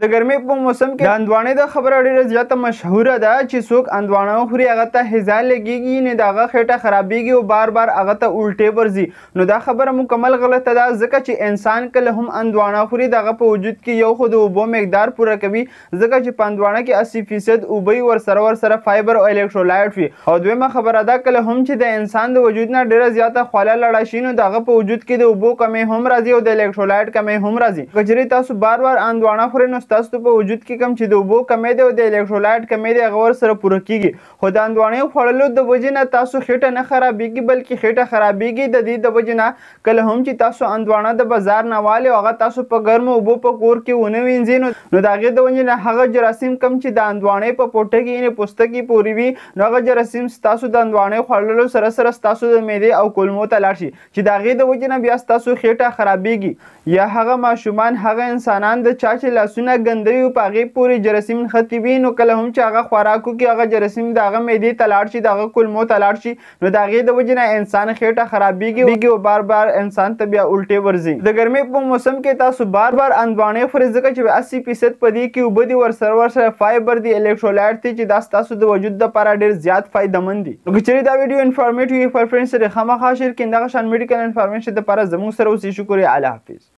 د ګرمۍ په موسم کې د اندوانې د خبره ډیره زیاته مشهوره ده چې څوک اندوانه وخوري هغه ته هیزا لګیږي نه د هغه خېټه خرابیږي او بار بار هغه ته الټې ورځي نو دا خبره مکمل غلطه ده ځکه چې انسان کله هم اندوانه خوري د هغه په وجود کې یو خو د اوبو مقدار پوره کوي ځکه چې په اندوانه کې اسی فیصد اوبه ورسره ورسره فایبر او الکترولایټ وي او دویمه خبره ده کله هم چې د انسان د وجود نه ډیره زیاته خواله لاړه شي نو د هغه په وجود کې د اوبو کمی هم راځي او د الکترولایټ کمی هم راځي که چېرې تاسو بار بار اندوانه خورئ نو ستاسو په وجود کې کم چې د اوبو کمې دی او د الکترولایټ کمې دی هغه سره پوره کیږي خو د اندوانې خوړلو د وجې نه تاسو خېټه نه خرابېږي بلکې خېټه خرابېږي د دې د وجې نه کله هم چې تاسو اندوانه د بازار نه والي او هغه تاسو په ګرمو اوبو په کور کې ونه وینځي نو د هغې د وجې نه هغه جراثیم کم چې د اندوانې په پوټه کې یعنې پوسته کې پورې وي نو هغه جراثیم ستاسو د اندوانې خوړلو سره سره ستاسو د معدې او کولمو ته لاړ شي چې د هغې د وجې نه بیا ستاسو خېټه خرابېږي یا هغه ماشومان هغه انسانان د چا چې لاسونه نه ګندوي او په هغې پورې جراثیم نښتي وي نو کله هم چې هغه خوراک وکړي هغه جراثیم د هغه معدې ته لاړ شي د هغه کولمو ته لاړ شي نو د هغې د وجې نه انسان خېټه خرابېږي او بار بار انسان ته بیا الټې ورځي د ګرمۍ په موسم کې تاسو بار بار اندوانې خورئ ځکه چې اسی فیصد په دې کې اوبه دي ورسره ورسره فایبر دي الکټرولایټ دي چې دا ستاسو د وجود لپاره ډېر زیات فایدمن دي نو که چېرې دا ویډیو انفارمیټیو وي پر فرینډ سره خامخا شیر کړئ دغه شان میډیکل انفارمیشن دپاره زموږ سره اوسئ شکر یې الله حافظ